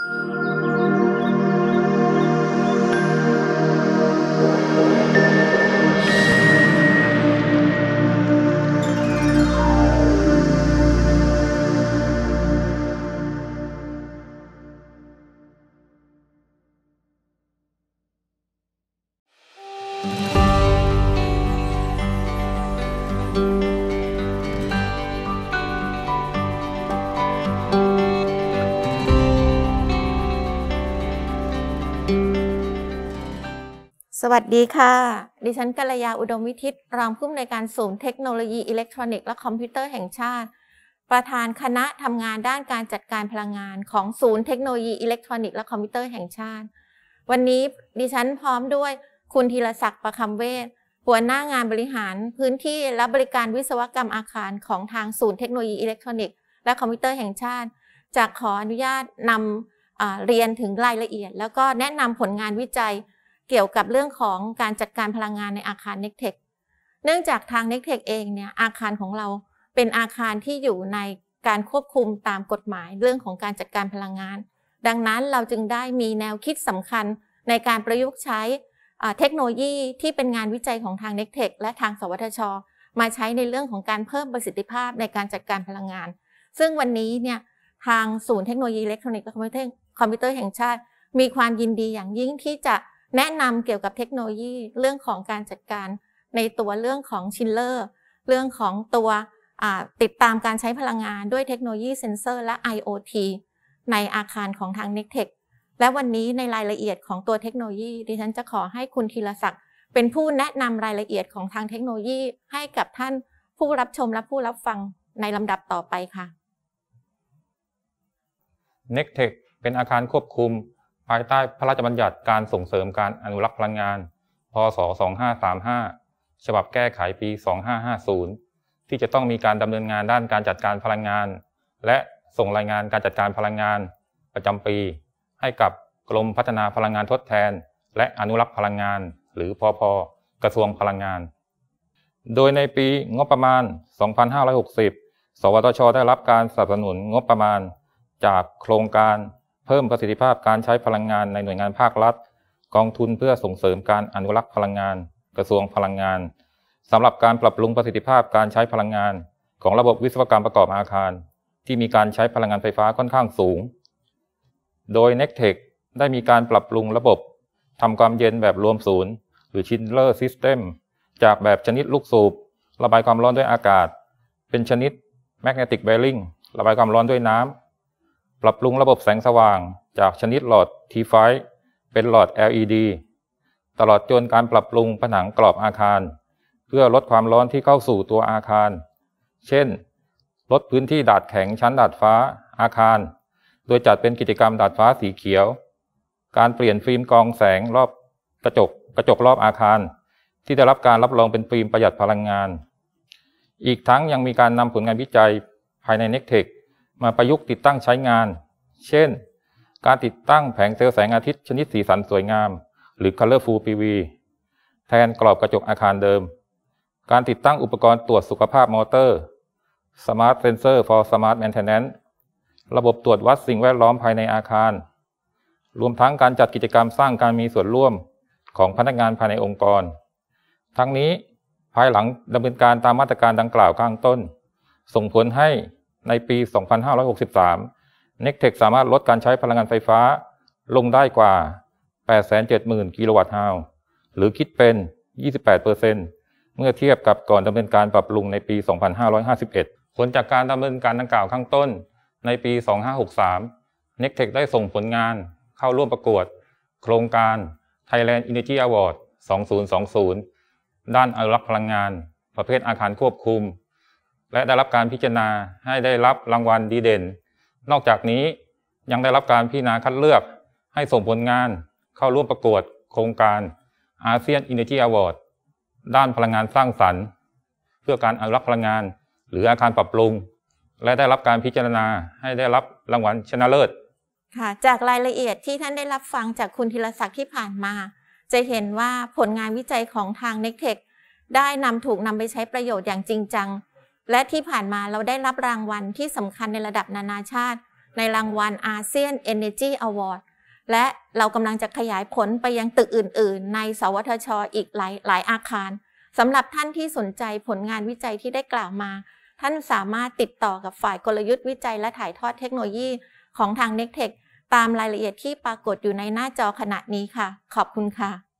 you สวัสดีค่ะ ดิฉันกัลยาอุดมวิทิตรองผู้อำนวยการศูนย์เทคโนโลยีอิเล็กทรอนิกส์และคอมพิวเตอร์แห่งชาติ ประธานคณะทำงานด้านการจัดการพลังงาน ของศูนย์เทคโนโลยีอิเล็กทรอนิกส์และคอมพิวเตอร์แห่งชาติ วันนี้ดิฉันพร้อมด้วยคุณธีรศักดิ์ประคำเวศหัวหน้างานบริหารพื้นที่และบริการวิศวกรรมอาคารของทางศูนย์เทคโนโลยีอิเล็กทรอนิกส์และคอมพิวเตอร์แห่งชาติ จะขออนุญาตนำเรียนถึงรายละเอียด แล้วก็แนะนำผลงานวิจัยเกี่ยวกับเรื่องของการจัดการพลังงานในอาคารเน็กเทคเนื่องจากทางเน็กเทคเองเนี่ย อาคารของเราเป็นอาคารที่อยู่ในการควบคุมตามกฎหมายเรื่องของการจัดการพลังงาน ดังนั้นเราจึงได้มีแนวคิดสำคัญในการประยุกต์ใช้เทคโนโลยีที่เป็นงานวิจัยของทางเน็กเทค และทาง สวทช มาใช้ในเรื่องของการเพิ่มประสิทธิภาพในการจัดการพลังงาน ซึ่งวันนี้เนี่ยทางศูนย์เทคโนโลยีอิเล็กทรอนิกส์และคอมพิวเตอร์แห่งชาติมีความยินดีอย่างยิ่งที่จะแนะนำเกี่ยวกับเทคโนโลยีเรื่องของการจัดการ ในตัวเรื่องของชิลเลอร์เรื่องของตัวติดตามการใช้พลังงานด้วยเทคโนโลยีเซนเซอร์และ IoT ในอาคารของทางเน็กเทคและวันนี้ในรายละเอียดของตัวเทคโนโลยีดิฉันจะขอให้คุณธีรศักดิ์เป็นผู้แนะนำรายละเอียดของทางเทคโนโลยีให้กับท่านผู้รับชมและผู้รับฟังในลำดับต่อไปค่ะ n e c t e c h เป็นอาคารควบคุมภายใต้พระราชบัญญัติการส่งเสริมการอนุรักษ์พลังงาน พศ 2535 ฉบับแก้ไขปี 2550 ที่จะต้องมีการดำเนินงานด้านการจัดการพลังงาน และส่งรายงานการจัดการพลังงาน ประจำปี ให้กับกรมพัฒนาพลังงานทดแทน และอนุรักษ์พลังงาน หรือพอพกระทรวงพลังงาน โดยในปีงบประมาณ 2560 สวทช ได้รับการสนับสนุนงบประมาณ จากโครงการเพิ่มประสิทธิภาพการใช้พลังงานในหน่วยงานภาครัฐ กองทุนเพื่อส่งเสริมการอนุรักษ์พลังงานกระทรวงพลังงานสำหรับการปรับปรุงประสิทธิภาพการใช้พลังงาน ของระบบวิศวกรรมประกอบอาคาร ที่มีการใช้พลังงานไฟฟ้าค่อนข้างสูง โดย n e c t e ทได้มีการปรับปรุงระบบทำความเย็นแบบรวมศูนย์หรือชินเลอร์ซิสเต็มจากแบบชนิดลูกสูบระบายความร้อนด้วยอากาศ เป็นชนิด Magnetic Bearing ระบายความร้อนด้วยน้ำปรับปรุงระบบแสงสว่างจากชนิดหลอด T5 เป็นหลอด LED ตลอดจนการปรับปรุงผนังกรอบอาคาร เพื่อลดความร้อนที่เข้าสู่ตัวอาคาร เช่น ลดพื้นที่ดาดแข็งชั้นดาดฟ้าอาคาร โดยจัดเป็นกิจกรรมดาดฟ้าสีเขียว การเปลี่ยนฟิล์มกองแสงรอบกระจกกระจกรอบอาคาร ที่ได้รับการรับรองเป็นฟิล์มประหยัดพลังงาน อีกทั้งยังมีการนำผลงานวิจัยภายใน n e c t e c h มาประยุกต์ติดตั้งใช้งาน เช่น การติดตั้งแผงเซลล์แสงอาทิตย์ชนิดสีสันสวยงาม หรือ colorful PV แทนกรอบกระจกอาคารเดิม การติดตั้งอุปกรณ์ตรวจสุขภาพมอเตอร์ smart sensor for smart maintenance ระบบตรวจวัดสิ่งแวดล้อมภายในอาคาร รวมทั้งการจัดกิจกรรมสร้างการมีส่วนร่วมของพนักงานภายในองค์กร ทั้งนี้ภายหลังดำเนินการตามมาตรการดังกล่าวข้างต้น ส่งผลให้ในปี 2563 n e c t e c สามารถลดการใช้พลังงานไฟฟ้า ลงได้กว่า 870,000 กิโลวัตต์ฮาวหรือคิดเป็น 28%เมื่อเทียบกับก่อนดำเนินการปรับปรุงในปี 2551 ผลจากการดำเนินการดังกล่าวข้างต้น ในปี 2563 n e c t e c ได้ส่งผลงานเข้าร่วมประกวดโครงการ Thailand Energy Award 2020 ด้านอนุรักษ์พลังงาน ประเภทอาคารควบคุมและได้รับการพิจารณาให้ได้รับรางวัลดีเด่น นอกจากนี้ยังได้รับการพิจารณาคัดเลือก ให้ส่งผลงานเข้าร่วมประกวดโครงการอาเซียนอินเ e อร์จีอวอร์ดด้านพลังงานสร้างสรรค์ เพื่อการอนุรักษ์พลังงาน หรืออาคารปรับปรุง และได้รับการพิจารณาให้ได้รับรางวัลชนะเลิศ ค่ะ จากรายละเอียดที่ท่านได้รับฟังจากคุณธีรศักดิ์ที่ผ่านมา จะเห็นว่าผลงานวิจัยของทาง n e ็ t e c h ได้นำถูกนำไปใช้ประโยชน์อย่างจริงจังและที่ผ่านมาเราได้รับรางวัลที่สำคัญในระดับนานาชาติ ในรางวัลอาเซียน Energy Award และเรากำลังจะขยายผลไปยังตึกอื่น ๆ ใน สวทชออีกหลายหลายอาคารสำหรับท่านที่สนใจผลงานวิจัยที่ได้กล่าวมา ท่านสามารถติดต่อกับฝ่ายกลยุทธ์วิจัยและถ่ายทอดเทคโนโลยีของทาง n e c t e c h ตามรายละเอียดที่ปรากฏอยู่ในหน้าจอขณะนี้ค่ะ ขอบคุณค่ะ